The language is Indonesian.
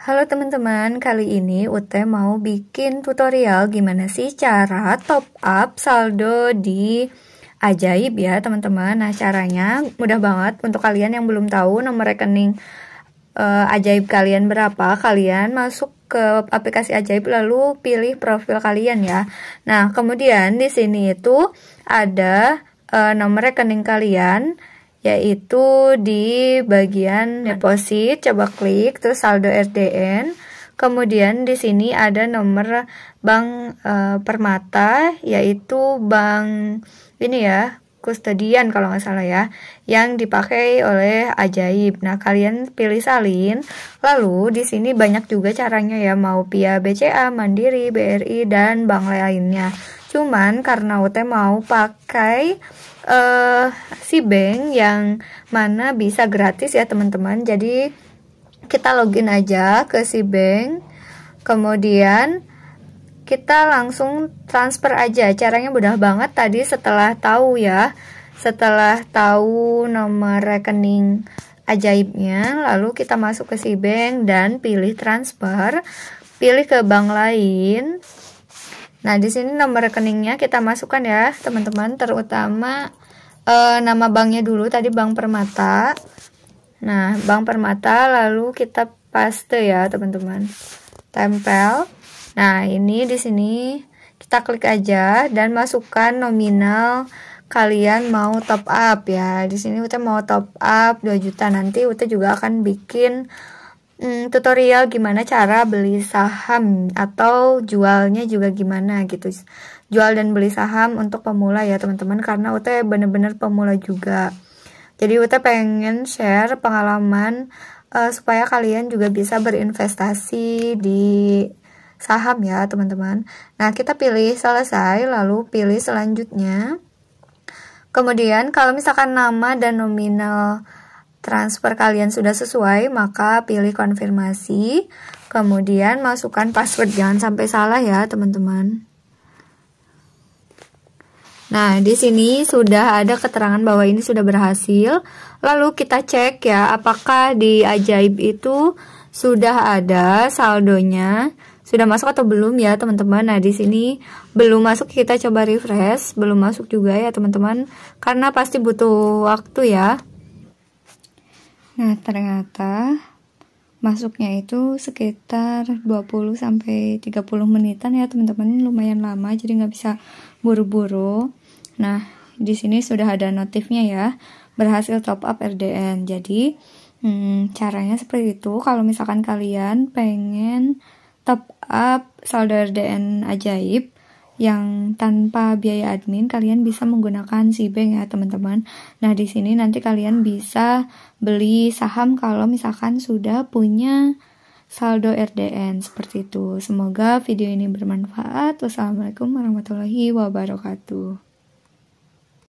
Halo teman-teman, kali ini Ute mau bikin tutorial gimana sih cara top up saldo di Ajaib ya teman-teman. Nah caranya mudah banget untuk kalian yang belum tahu nomor rekening uh, Ajaib kalian berapa, kalian masuk ke aplikasi Ajaib lalu pilih profil kalian ya. Nah kemudian di sini itu ada uh, nomor rekening kalian yaitu di bagian deposit coba klik terus saldo RDN kemudian di sini ada nomor bank e, Permata yaitu bank ini ya kustodian kalau nggak salah ya yang dipakai oleh ajaib nah kalian pilih salin lalu di sini banyak juga caranya ya mau via BCA Mandiri BRI dan bank lainnya Cuman karena Ute mau pakai uh, si bank yang mana bisa gratis ya teman-teman. Jadi kita login aja ke si bank. Kemudian kita langsung transfer aja. Caranya mudah banget tadi setelah tahu ya. Setelah tahu nomor rekening ajaibnya, lalu kita masuk ke si bank dan pilih transfer, pilih ke bank lain. Nah, di sini nomor rekeningnya kita masukkan ya, teman-teman, terutama e, nama banknya dulu tadi Bank Permata. Nah, Bank Permata lalu kita paste ya, teman-teman. Tempel. Nah, ini di sini kita klik aja dan masukkan nominal kalian mau top up ya. Di sini kita mau top up 2 juta nanti kita juga akan bikin hmm, tutorial gimana cara beli saham atau jualnya juga gimana gitu jual dan beli saham untuk pemula ya teman-teman karena Ute bener-bener pemula juga jadi Ute pengen share pengalaman uh, supaya kalian juga bisa berinvestasi di saham ya teman-teman nah kita pilih selesai lalu pilih selanjutnya kemudian kalau misalkan nama dan nominal transfer kalian sudah sesuai, maka pilih konfirmasi. Kemudian masukkan password, jangan sampai salah ya teman-teman. Nah, di sini sudah ada keterangan bahwa ini sudah berhasil. Lalu kita cek ya, apakah di ajaib itu sudah ada saldonya, sudah masuk atau belum ya, teman-teman. Nah, di sini belum masuk, kita coba refresh, belum masuk juga ya, teman-teman, karena pasti butuh waktu ya. Nah, ternyata masuknya itu sekitar 20 sampai 30 menitan ya, teman-teman. Lumayan lama jadi nggak bisa buru-buru. Nah, di sini sudah ada notifnya ya. Berhasil top up RDN. Jadi, hmm, caranya seperti itu. Kalau misalkan kalian pengen top up saldo RDN ajaib, yang tanpa biaya admin kalian bisa menggunakan si bank ya teman-teman. Nah, di sini nanti kalian bisa beli saham kalau misalkan sudah punya saldo RDN seperti itu. Semoga video ini bermanfaat. Wassalamualaikum warahmatullahi wabarakatuh.